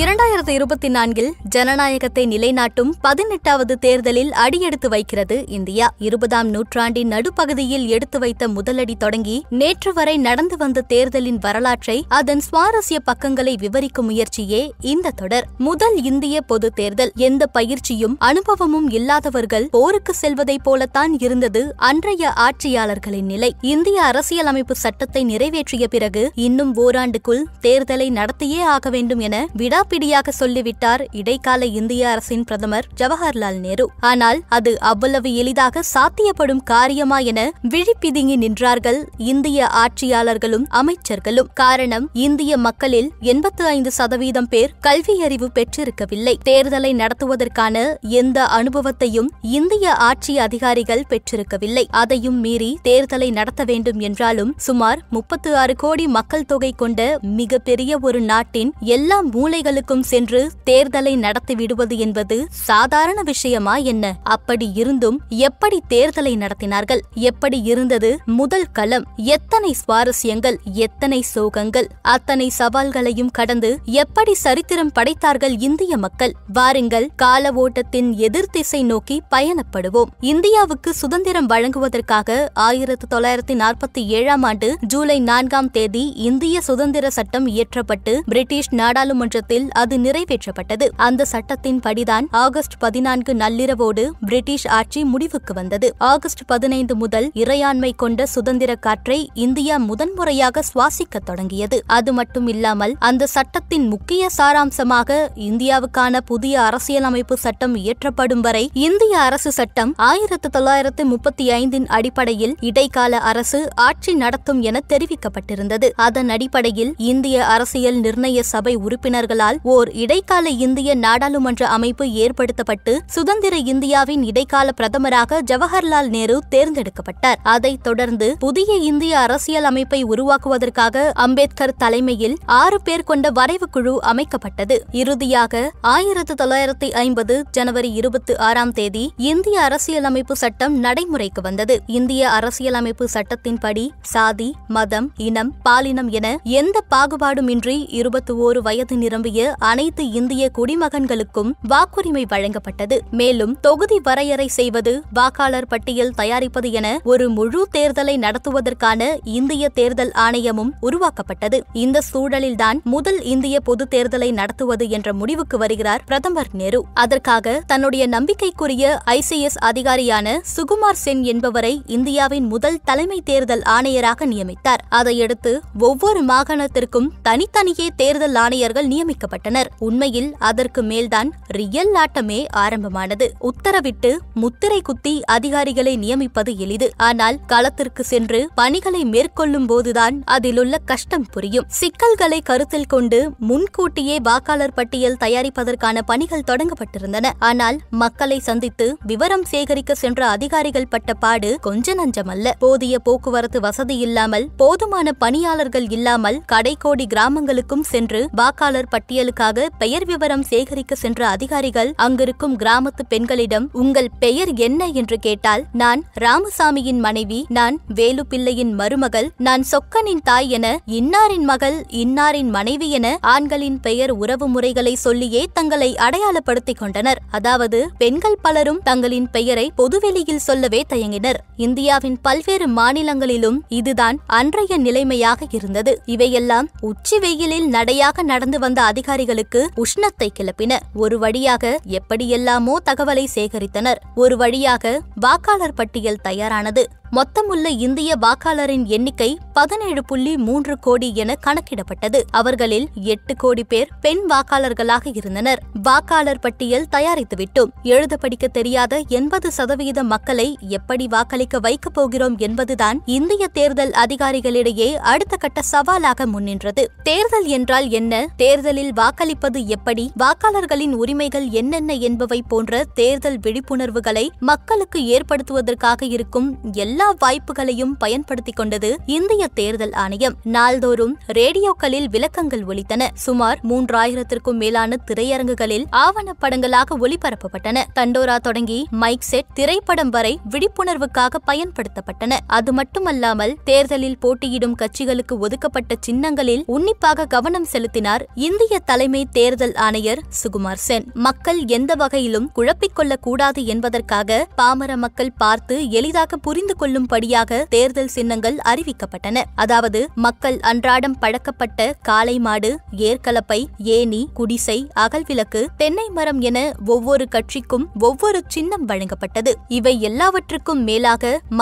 இரண்டாயிரத்து இருபத்தி நான்கில் ஜனநாயகத்தை நிலைநாட்டும் பதினெட்டாவது தேர்தலில் அடியெடுத்து வைக்கிறது இந்தியா இருபதாம் நூற்றாண்டின் நடுப்பகுதியில் எடுத்து வைத்த முதலடி தொடங்கி நேற்று வரை நடந்து வந்த தேர்தலின் வரலாற்றை அதன் சுவாரஸ்ய பக்கங்களை விவரிக்கும் முயற்சியே இந்த தொடர் முதல் இந்திய பொது தேர்தல் எந்த பயிற்சியும் அனுபவமும் இல்லாதவர்கள் போருக்கு செல்வதைப் போலத்தான் இருந்தது அன்றைய ஆட்சியாளர்களின் நிலை இந்திய அரசியலமைப்பு சட்டத்தை நிறைவேற்றிய பிறகு இன்னும் ஓராண்டுக்குள் தேர்தலை நடத்தியே ஆக வேண்டும் என விடா பிடியாக சொல்லிவிட்டார் இடைக்கால இந்திய அரசின் பிரதமர் ஜவஹர்லால் நேரு ஆனால் அது அவ்வளவு எளிதாக சாத்தியப்படும் காரியமா என விழிப்பிதுங்கி நின்றார்கள் இந்திய ஆட்சியாளர்களும் அமைச்சர்களும் காரணம் இந்திய மக்களில் எண்பத்து ஐந்து சதவீதம் பேர் கல்வியறிவு பெற்றிருக்கவில்லை தேர்தலை நடத்துவதற்கான எந்த அனுபவத்தையும் இந்திய ஆட்சி அதிகாரிகள் பெற்றிருக்கவில்லை அதையும் மீறி தேர்தலை நடத்த வேண்டும் என்றாலும் சுமார் முப்பத்து ஆறு கோடி மக்கள் தொகை கொண்ட மிகப்பெரிய ஒரு நாட்டின் எல்லா மூளைகளும் ஊர்களுக்கும் சென்று தேர்தலை நடத்திவிடுவது என்பது சாதாரண விஷயமா என்ன அப்படி இருந்தும் எப்படி தேர்தலை நடத்தினார்கள் எப்படி இருந்தது முதல் களம் எத்தனை சுவாரஸ்யங்கள் எத்தனை சோகங்கள் அத்தனை சவால்களையும் கடந்து எப்படி சரித்திரம் படைத்தார்கள் இந்திய மக்கள் வாருங்கள் கால ஓட்டத்தின் எதிர்த்திசை நோக்கி பயணப்படுவோம் இந்தியாவுக்கு சுதந்திரம் வழங்குவதற்காக ஆயிரத்தி தொள்ளாயிரத்தி நாற்பத்தி ஏழாம் ஆண்டு ஜூலை நான்காம் தேதி இந்திய சுதந்திர சட்டம் இயற்றப்பட்டு பிரிட்டிஷ் நாடாளுமன்றத்தில் ஆண்டில் அது நிறைவேற்றப்பட்டது அந்த சட்டத்தின் படிதான் ஆகஸ்ட் பதினான்கு நள்ளிரவோடு பிரிட்டிஷ் ஆட்சி முடிவுக்கு வந்தது ஆகஸ்ட் பதினைந்து முதல் இறையாண்மை கொண்ட சுதந்திர காற்றை இந்தியா முதன்முறையாக சுவாசிக்க தொடங்கியது அது மட்டுமில்லாமல் அந்த சட்டத்தின் முக்கிய சாராம்சமாக இந்தியாவுக்கான புதிய அரசியலமைப்பு சட்டம் இயற்றப்படும் வரை இந்திய அரசு சட்டம் ஆயிரத்து தொள்ளாயிரத்து முப்பத்தி ஐந்தின் அடிப்படையில் இடைக்கால அரசு ஆட்சி நடத்தும் என தெரிவிக்கப்பட்டிருந்தது அதன் அடிப்படையில் இந்திய அரசியல் நிர்ணய சபை உறுப்பினர்களாக என்பதால் ஓர் இடைக்கால இந்திய நாடாளுமன்ற அமைப்பு ஏற்படுத்தப்பட்டு சுதந்திர இந்தியாவின் இடைக்கால பிரதமராக ஜவஹர்லால் நேரு தேர்ந்தெடுக்கப்பட்டார் அதைத் தொடர்ந்து புதிய இந்திய அரசியல் அமைப்பை உருவாக்குவதற்காக அம்பேத்கர் தலைமையில் ஆறு பேர் கொண்ட வரைவு குழு அமைக்கப்பட்டது இறுதியாக ஆயிரத்து தொள்ளாயிரத்தி ஐம்பது ஜனவரி இருபத்தி ஆறாம் தேதி இந்திய அரசியலமைப்பு சட்டம் நடைமுறைக்கு வந்தது இந்திய அரசியலமைப்பு சட்டத்தின்படி சாதி மதம் இனம் பாலினம் என எந்த பாகுபாடுமின்றி இருபத்தி ஓரு வயது நிரம்பிய கூடிய அனைத்து இந்திய குடிமகன்களுக்கும் வாக்குரிமை வழங்கப்பட்டது மேலும் தொகுதி வரையறை செய்வது வாக்காளர் பட்டியல் தயாரிப்பது என ஒரு முழு தேர்தலை நடத்துவதற்கான இந்திய தேர்தல் ஆணையமும் உருவாக்கப்பட்டது இந்த சூழலில்தான் முதல் இந்திய பொது தேர்தலை நடத்துவது என்ற முடிவுக்கு வருகிறார் பிரதமர் நேரு அதற்காக தன்னுடைய நம்பிக்கைக்குரிய ஐசிஎஸ் அதிகாரியான சுகுமார் சென் என்பவரை இந்தியாவின் முதல் தலைமை தேர்தல் ஆணையராக நியமித்தார் அதையடுத்து ஒவ்வொரு மாகாணத்திற்கும் தனித்தனியே தேர்தல் ஆணையர்கள் நியமிக்க வைக்கப்பட்டனர் உண்மையில் அதற்கு மேல்தான் ரியல் ஆட்டமே ஆரம்பமானது உத்தரவிட்டு முத்திரை குத்தி அதிகாரிகளை நியமிப்பது எளிது ஆனால் களத்திற்கு சென்று பணிகளை மேற்கொள்ளும் போதுதான் அதிலுள்ள கஷ்டம் புரியும் சிக்கல்களை கருத்தில் கொண்டு முன்கூட்டியே வாக்காளர் பட்டியல் தயாரிப்பதற்கான பணிகள் தொடங்கப்பட்டிருந்தன ஆனால் மக்களை சந்தித்து விவரம் சேகரிக்க சென்ற அதிகாரிகள் பட்ட பாடு கொஞ்ச நஞ்சமல்ல போதிய போக்குவரத்து வசதி இல்லாமல் போதுமான பணியாளர்கள் இல்லாமல் கடைக்கோடி கிராமங்களுக்கும் சென்று வாக்காளர் பட்டியல் பட்டியலுக்காக பெயர் விவரம் சேகரிக்க சென்ற அதிகாரிகள் அங்கிருக்கும் கிராமத்து பெண்களிடம் உங்கள் பெயர் என்ன என்று கேட்டால் நான் ராமசாமியின் மனைவி நான் வேலு பிள்ளையின் மருமகள் நான் சொக்கனின் தாய் என இன்னாரின் மகள் இன்னாரின் மனைவி என ஆண்களின் பெயர் உறவு முறைகளை சொல்லியே தங்களை அடையாளப்படுத்திக் கொண்டனர் அதாவது பெண்கள் பலரும் தங்களின் பெயரை பொதுவெளியில் சொல்லவே தயங்கினர் இந்தியாவின் பல்வேறு மாநிலங்களிலும் இதுதான் அன்றைய நிலைமையாக இருந்தது இவையெல்லாம் உச்சி வெயிலில் நடையாக நடந்து வந்த அதிக அதிகாரிகளுக்கு உஷ்ணத்தை கிளப்பின ஒரு வழியாக எப்படியெல்லாமோ தகவலை சேகரித்தனர் ஒரு வழியாக வாக்காளர் பட்டியல் தயாரானது மொத்தமுள்ள இந்திய வாக்காளரின் எண்ணிக்கை பதினேழு புள்ளி மூன்று கோடி என கணக்கிடப்பட்டது அவர்களில் எட்டு கோடி பேர் பெண் வாக்காளர்களாக இருந்தனர் வாக்காளர் பட்டியல் தயாரித்துவிட்டோம் எழுத படிக்க தெரியாத எண்பது சதவீத மக்களை எப்படி வாக்களிக்க வைக்கப் போகிறோம் என்பதுதான் இந்திய தேர்தல் அதிகாரிகளிடையே அடுத்த கட்ட சவாலாக முன்னின்றது தேர்தல் என்றால் என்ன தேர்தலில் வாக்களிப்பது எப்படி வாக்காளர்களின் உரிமைகள் என்னென்ன என்பவை போன்ற தேர்தல் விழிப்புணர்வுகளை மக்களுக்கு ஏற்படுத்துவதற்காக இருக்கும் எல்லா வாய்ப்புகளையும் பயன்படுத்திக் கொண்டது இந்திய தேர்தல் ஆணையம் நாள்தோறும் ரேடியோக்களில் விளக்கங்கள் ஒலித்தன சுமார் மூன்றாயிரத்திற்கும் மேலான திரையரங்குகளில் ஆவணப்படங்களாக ஒளிபரப்பப்பட்டன தண்டோரா தொடங்கி மைக் செட் திரைப்படம் வரை விழிப்புணர்வுக்காக பயன்படுத்தப்பட்டன அது மட்டுமல்லாமல் தேர்தலில் போட்டியிடும் கட்சிகளுக்கு ஒதுக்கப்பட்ட சின்னங்களில் உன்னிப்பாக கவனம் செலுத்தினார் இந்திய தலைமை தேர்தல் ஆணையர் சுகுமார் சென் மக்கள் எந்த வகையிலும் குழப்பிக்கொள்ள கூடாது என்பதற்காக பாமர மக்கள் பார்த்து எளிதாக புரிந்து கொள்ளும்படியாக தேர்தல் சின்னங்கள் அறிவிக்கப்பட்டன அதாவது மக்கள் அன்றாடம் பழக்கப்பட்ட காளை மாடு ஏற்கலப்பை ஏனி குடிசை அகல்விளக்கு தென்னை மரம் என ஒவ்வொரு கட்சிக்கும் ஒவ்வொரு சின்னம் வழங்கப்பட்டது இவை எல்லாவற்றுக்கும் மேலாக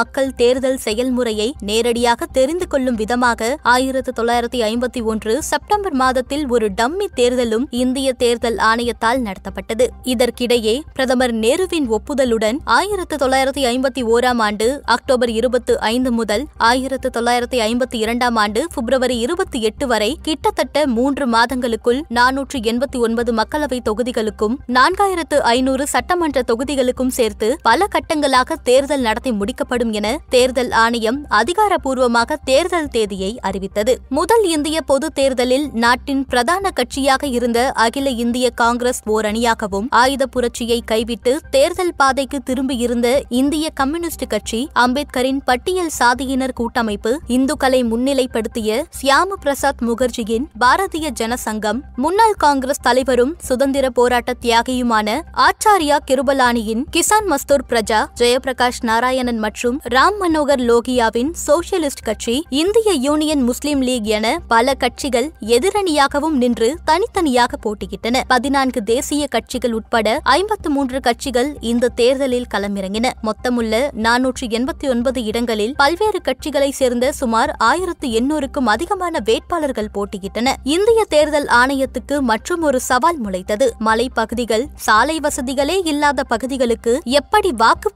மக்கள் தேர்தல் செயல்முறையை நேரடியாக தெரிந்து கொள்ளும் விதமாக ஆயிரத்து தொள்ளாயிரத்தி ஐம்பத்தி ஒன்று செப்டம்பர் மாதத்தில் ஒரு டம்மி தலைமை தேர்தலும் இந்திய தேர்தல் ஆணையத்தால் நடத்தப்பட்டது இதற்கிடையே பிரதமர் நேருவின் ஒப்புதலுடன் ஆயிரத்து தொள்ளாயிரத்தி ஐம்பத்தி ஓராம் ஆண்டு அக்டோபர் இருபத்தி ஐந்து முதல் ஆயிரத்து தொள்ளாயிரத்தி ஐம்பத்தி இரண்டாம் ஆண்டு பிப்ரவரி இருபத்தி எட்டு வரை கிட்டத்தட்ட மூன்று மாதங்களுக்குள் நானூற்று எண்பத்தி ஒன்பது மக்களவை தொகுதிகளுக்கும் நான்காயிரத்து ஐநூறு சட்டமன்ற தொகுதிகளுக்கும் சேர்த்து பல கட்டங்களாக தேர்தல் நடத்தி முடிக்கப்படும் என தேர்தல் ஆணையம் அதிகாரப்பூர்வமாக தேர்தல் தேதியை அறிவித்தது முதல் இந்திய பொது தேர்தலில் நாட்டின் பிரதான கட்சி கட்சியாக இருந்த அகில இந்திய காங்கிரஸ் ஓர் அணியாகவும் ஆயுத புரட்சியை கைவிட்டு தேர்தல் பாதைக்கு திரும்பியிருந்த இந்திய கம்யூனிஸ்ட் கட்சி அம்பேத்கரின் பட்டியல் சாதியினர் கூட்டமைப்பு இந்துக்களை முன்னிலைப்படுத்திய சியாம பிரசாத் முகர்ஜியின் பாரதிய ஜனசங்கம் முன்னாள் காங்கிரஸ் தலைவரும் சுதந்திர போராட்ட தியாகியுமான ஆச்சாரியா கிருபலானியின் கிசான் மஸ்தூர் பிரஜா ஜெயபிரகாஷ் நாராயணன் மற்றும் ராம் மனோகர் லோகியாவின் சோசியலிஸ்ட் கட்சி இந்திய யூனியன் முஸ்லீம் லீக் என பல கட்சிகள் எதிரணியாகவும் நின்று தனித்தனியாக போட்டியிட்டன பதினான்கு தேசிய கட்சிகள் உட்பட ஐம்பத்து மூன்று கட்சிகள் இந்த தேர்தலில் களமிறங்கின மொத்தமுள்ள நானூற்று எண்பத்தி ஒன்பது இடங்களில் பல்வேறு கட்சிகளை சேர்ந்த சுமார் ஆயிரத்து எண்ணூறுக்கும் அதிகமான வேட்பாளர்கள் போட்டியிட்டன இந்திய தேர்தல் ஆணையத்துக்கு மற்றும் ஒரு சவால் முளைத்தது மலைப்பகுதிகள் சாலை வசதிகளே இல்லாத பகுதிகளுக்கு எப்படி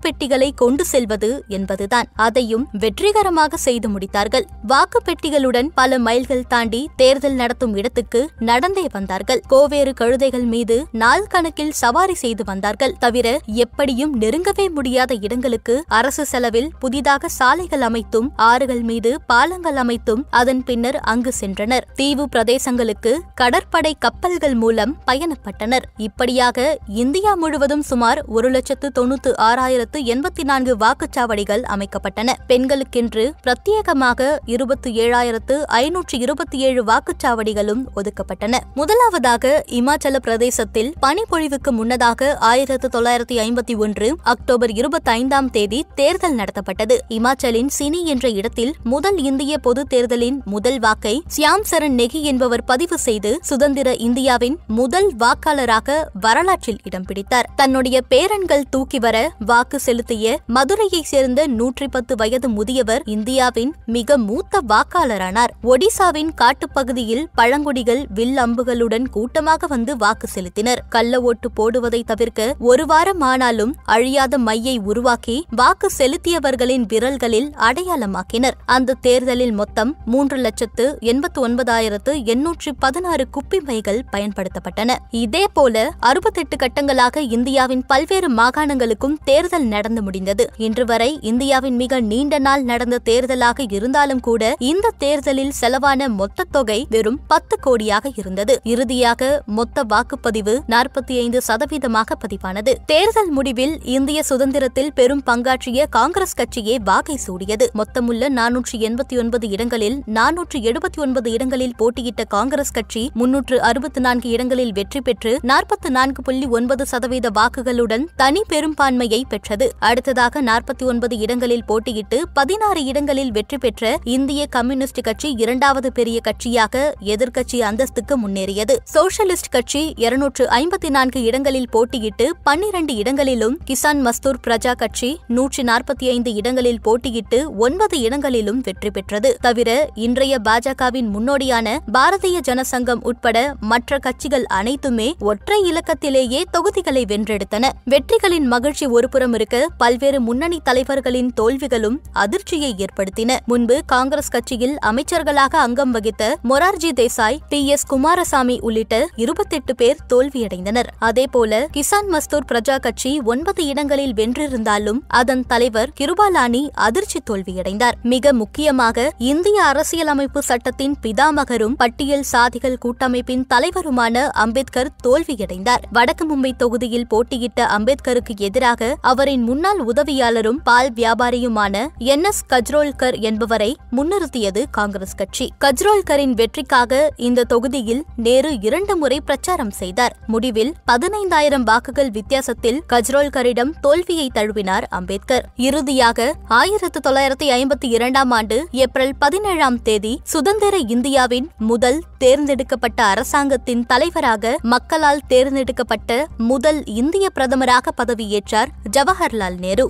பெட்டிகளை கொண்டு செல்வது என்பதுதான் அதையும் வெற்றிகரமாக செய்து முடித்தார்கள் பெட்டிகளுடன் பல மைல்கள் தாண்டி தேர்தல் நடத்தும் இடத்துக்கு நடந்த உள்ளே வந்தார்கள் கோவேறு கழுதைகள் மீது நாள் கணக்கில் சவாரி செய்து வந்தார்கள் தவிர எப்படியும் நெருங்கவே முடியாத இடங்களுக்கு அரசு செலவில் புதிதாக சாலைகள் அமைத்தும் ஆறுகள் மீது பாலங்கள் அமைத்தும் அதன் பின்னர் அங்கு சென்றனர் தீவு பிரதேசங்களுக்கு கடற்படை கப்பல்கள் மூலம் பயணப்பட்டனர் இப்படியாக இந்தியா முழுவதும் சுமார் ஒரு லட்சத்து தொன்னூத்து ஆறாயிரத்து எண்பத்தி நான்கு வாக்குச்சாவடிகள் அமைக்கப்பட்டன பெண்களுக்கென்று பிரத்யேகமாக இருபத்தி ஏழாயிரத்து ஐநூற்று இருபத்தி ஏழு வாக்குச்சாவடிகளும் ஒதுக்கப்பட்டன முதலாவதாக இமாச்சல பிரதேசத்தில் பனிப்பொழிவுக்கு முன்னதாக ஆயிரத்து தொள்ளாயிரத்தி ஐம்பத்தி ஒன்று அக்டோபர் இருபத்தி ஐந்தாம் தேதி தேர்தல் நடத்தப்பட்டது இமாச்சலின் சினி என்ற இடத்தில் முதல் இந்திய பொது தேர்தலின் முதல் வாக்கை சியாம் சரண் நெகி என்பவர் பதிவு செய்து சுதந்திர இந்தியாவின் முதல் வாக்காளராக வரலாற்றில் இடம் பிடித்தார் தன்னுடைய பேரன்கள் தூக்கி வர வாக்கு செலுத்திய மதுரையை சேர்ந்த நூற்றி பத்து வயது முதியவர் இந்தியாவின் மிக மூத்த வாக்காளரானார் ஒடிசாவின் காட்டுப்பகுதியில் பழங்குடிகள் வில்லம்பு பாம்புகளுடன் கூட்டமாக வந்து வாக்கு செலுத்தினர் கள்ள ஓட்டு போடுவதை தவிர்க்க ஒரு வாரம் ஆனாலும் அழியாத மையை உருவாக்கி வாக்கு செலுத்தியவர்களின் விரல்களில் அடையாளமாக்கினர் அந்த தேர்தலில் மொத்தம் மூன்று லட்சத்து எண்பத்து ஒன்பதாயிரத்து எண்ணூற்றி பதினாறு குப்பி மைகள் பயன்படுத்தப்பட்டன இதேபோல அறுபத்தெட்டு கட்டங்களாக இந்தியாவின் பல்வேறு மாகாணங்களுக்கும் தேர்தல் நடந்து முடிந்தது இன்று வரை இந்தியாவின் மிக நீண்ட நாள் நடந்த தேர்தலாக இருந்தாலும் கூட இந்த தேர்தலில் செலவான மொத்த தொகை வெறும் பத்து கோடியாக இருந்தது பதிவானது இறுதியாக மொத்த வாக்குப்பதிவு நாற்பத்தி ஐந்து சதவீதமாக பதிவானது தேர்தல் முடிவில் இந்திய சுதந்திரத்தில் பெரும் பங்காற்றிய காங்கிரஸ் கட்சியே வாகை சூடியது மொத்தமுள்ள நானூற்றி எண்பத்தி ஒன்பது இடங்களில் நானூற்று எழுபத்தி ஒன்பது இடங்களில் போட்டியிட்ட காங்கிரஸ் கட்சி முன்னூற்று அறுபத்தி நான்கு இடங்களில் வெற்றி பெற்று நாற்பத்தி நான்கு புள்ளி ஒன்பது சதவீத வாக்குகளுடன் தனி பெரும்பான்மையை பெற்றது அடுத்ததாக நாற்பத்தி ஒன்பது இடங்களில் போட்டியிட்டு பதினாறு இடங்களில் வெற்றி பெற்ற இந்திய கம்யூனிஸ்ட் கட்சி இரண்டாவது பெரிய கட்சியாக எதிர்க்கட்சி அந்தஸ்துக்கு முன்னேறி முன்னேறியது சோசியலிஸ்ட் கட்சி இருநூற்று ஐம்பத்தி நான்கு இடங்களில் போட்டியிட்டு பன்னிரண்டு இடங்களிலும் கிசான் மஸ்தூர் பிரஜா கட்சி நூற்றி நாற்பத்தி ஐந்து இடங்களில் போட்டியிட்டு ஒன்பது இடங்களிலும் வெற்றி பெற்றது தவிர இன்றைய பாஜகவின் முன்னோடியான பாரதிய ஜனசங்கம் உட்பட மற்ற கட்சிகள் அனைத்துமே ஒற்றை இலக்கத்திலேயே தொகுதிகளை வென்றெடுத்தன வெற்றிகளின் மகிழ்ச்சி ஒருபுறம் இருக்க பல்வேறு முன்னணி தலைவர்களின் தோல்விகளும் அதிர்ச்சியை ஏற்படுத்தின முன்பு காங்கிரஸ் கட்சியில் அமைச்சர்களாக அங்கம் வகித்த மொரார்ஜி தேசாய் பி எஸ் குமார ரங்கசாமி உள்ளிட்ட இருபத்தெட்டு பேர் தோல்வியடைந்தனர் அதேபோல கிசான் மஸ்தூர் பிரஜா கட்சி ஒன்பது இடங்களில் வென்றிருந்தாலும் அதன் தலைவர் கிருபாலானி அதிர்ச்சி தோல்வியடைந்தார் மிக முக்கியமாக இந்திய அரசியலமைப்பு சட்டத்தின் பிதாமகரும் பட்டியல் சாதிகள் கூட்டமைப்பின் தலைவருமான அம்பேத்கர் தோல்வியடைந்தார் வடக்கு மும்பை தொகுதியில் போட்டியிட்ட அம்பேத்கருக்கு எதிராக அவரின் முன்னாள் உதவியாளரும் பால் வியாபாரியுமான என் எஸ் கஜ்ரோல்கர் என்பவரை முன்னிறுத்தியது காங்கிரஸ் கட்சி கஜ்ரோல்கரின் வெற்றிக்காக இந்த தொகுதியில் நேரு இரண்டு முறை பிரச்சாரம் செய்தார் முடிவில் பதினைந்தாயிரம் வாக்குகள் வித்தியாசத்தில் கஜ்ரோல்கரிடம் தோல்வியை தழுவினார் அம்பேத்கர் இறுதியாக ஆயிரத்து தொள்ளாயிரத்தி ஐம்பத்தி இரண்டாம் ஆண்டு ஏப்ரல் பதினேழாம் தேதி சுதந்திர இந்தியாவின் முதல் தேர்ந்தெடுக்கப்பட்ட அரசாங்கத்தின் தலைவராக மக்களால் தேர்ந்தெடுக்கப்பட்ட முதல் இந்திய பிரதமராக பதவியேற்றார் ஜவஹர்லால் நேரு